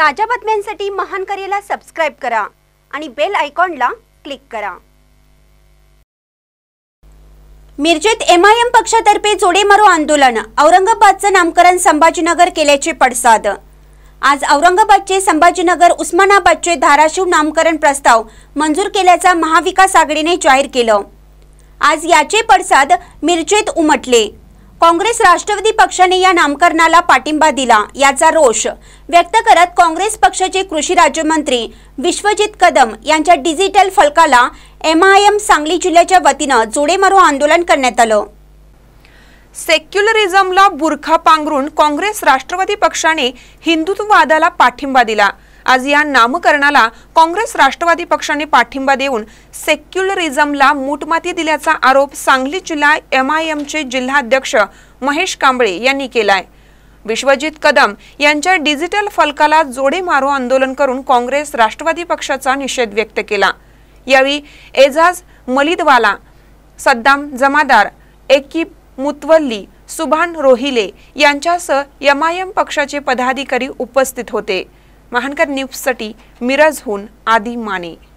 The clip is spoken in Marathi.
ताज्या बातम्यांसाठी महान करेला सबस्क्राईब करा आणि बेल आयकॉनला क्लिक करा मिरजेत एमआयएम पक्षातर्फे जोडे मारो आंदोलन औरंगाबादचं नामकरण संभाजीनगर केल्याचे पडसाद आज औरंगाबादचे संभाजीनगर उस्मानाबादचे धाराशिव नामकरण प्रस्ताव मंजूर केल्याचा महाविकास आघाडीने जाहीर केलं आज याचे पडसाद मिरजेत उमटले काँग्रेस राष्ट्रवादी पक्षाने या नामकरणाला पाठिंबा दिला याचा रोष व्यक्त करत काँग्रेस पक्षाचे कृषी राज्यमंत्री विश्वजित कदम यांच्या डिजिटल फलकाला एम आय एम सांगली जिल्ह्याच्या वतीनं जोडे आंदोलन करण्यात आलं सेक्युलरिझमला बुरखा पांघरून काँग्रेस राष्ट्रवादी पक्षाने हिंदुत्ववादाला पाठिंबा दिला आज या नामकरणाला काँग्रेस राष्ट्रवादी पक्षाने पाठिंबा देऊन सेक्युलरिझमला मूटमाती दिल्याचा आरोप सांगली जिल्हा एम आय एमचे जिल्हाध्यक्ष महेश कांबळे यांनी केलाय विश्वजित कदम यांच्या डिजिटल फलकाला जोडे मारो आंदोलन करून काँग्रेस राष्ट्रवादी पक्षाचा निषेध व्यक्त केला यावेळी एजाज मलिदवाला सद्दाम जमादार एकीब मुतवल्ली सुभान रोहिले यांच्यासह एमआयएम पक्षाचे पदाधिकारी उपस्थित होते महानकर न्यूजसाठी हुन आदि माने